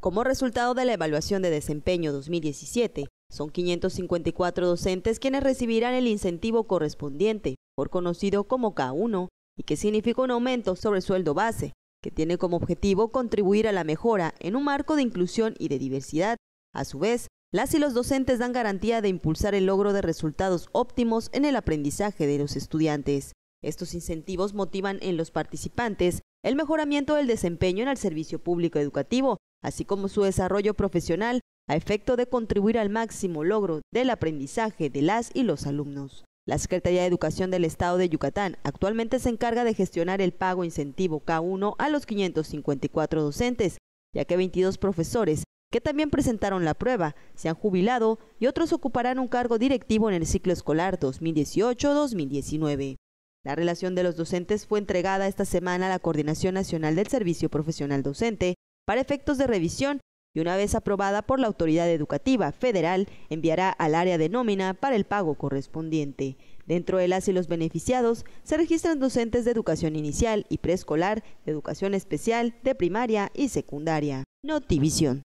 Como resultado de la evaluación de desempeño 2017, son 554 docentes quienes recibirán el incentivo correspondiente, por conocido como K1, y que significa un aumento sobre sueldo base, que tiene como objetivo contribuir a la mejora en un marco de inclusión y de diversidad. A su vez, las y los docentes dan garantía de impulsar el logro de resultados óptimos en el aprendizaje de los estudiantes. Estos incentivos motivan en los participantes el mejoramiento del desempeño en el servicio público educativo así como su desarrollo profesional, a efecto de contribuir al máximo logro del aprendizaje de las y los alumnos. La Secretaría de Educación del Estado de Yucatán actualmente se encarga de gestionar el pago incentivo K1 a los 554 docentes, ya que 22 profesores que también presentaron la prueba se han jubilado y otros ocuparán un cargo directivo en el ciclo escolar 2018-2019. La relación de los docentes fue entregada esta semana a la Coordinación Nacional del Servicio Profesional Docente para efectos de revisión y una vez aprobada por la autoridad educativa federal, enviará al área de nómina para el pago correspondiente. Dentro de las y los beneficiados se registran docentes de educación inicial y preescolar, educación especial, de primaria y secundaria. Notivisión.